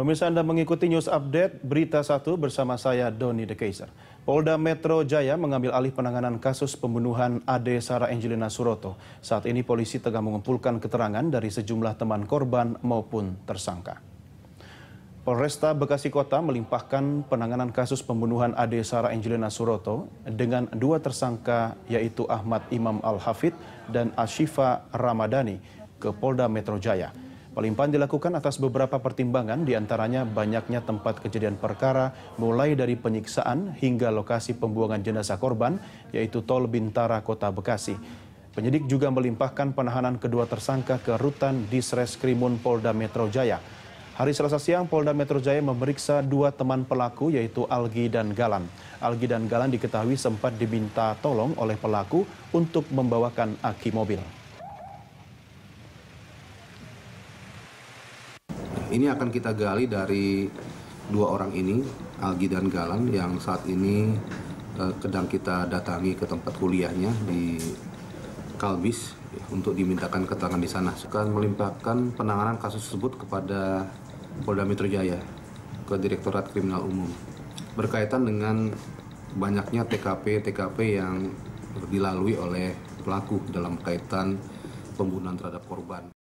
Pemirsa Anda mengikuti news update berita satu bersama saya Doni De Kaiser. Polda Metro Jaya mengambil alih penanganan kasus pembunuhan Ade Sara Angelina Suroto. Saat ini polisi tengah mengumpulkan keterangan dari sejumlah teman korban maupun tersangka. Polresta Bekasi Kota melimpahkan penanganan kasus pembunuhan Ade Sara Angelina Suroto dengan dua tersangka yaitu Ahmad Imam Al-Hafid dan Ashifa Ramadhani ke Polda Metro Jaya. Pelimpahan dilakukan atas beberapa pertimbangan, diantaranya banyaknya tempat kejadian perkara, mulai dari penyiksaan hingga lokasi pembuangan jenazah korban, yaitu Tol Bintara, Kota Bekasi. Penyidik juga melimpahkan penahanan kedua tersangka ke rutan Disreskrimun Polda Metro Jaya. Hari Selasa siang, Polda Metro Jaya memeriksa dua teman pelaku, yaitu Algi dan Galan. Algi dan Galan diketahui sempat diminta tolong oleh pelaku untuk membawakan aki mobil. Ini akan kita gali dari dua orang ini, Algi dan Galan, yang saat ini uh, eh, sedang kita datangi ke tempat kuliahnya di Kalbis ya, untuk dimintakan keterangan di sana. Akan melimpahkan penanganan kasus tersebut kepada Polda Metro Jaya, ke Direktorat Kriminal Umum. Berkaitan dengan banyaknya TKP-TKP yang dilalui oleh pelaku dalam kaitan pembunuhan terhadap korban.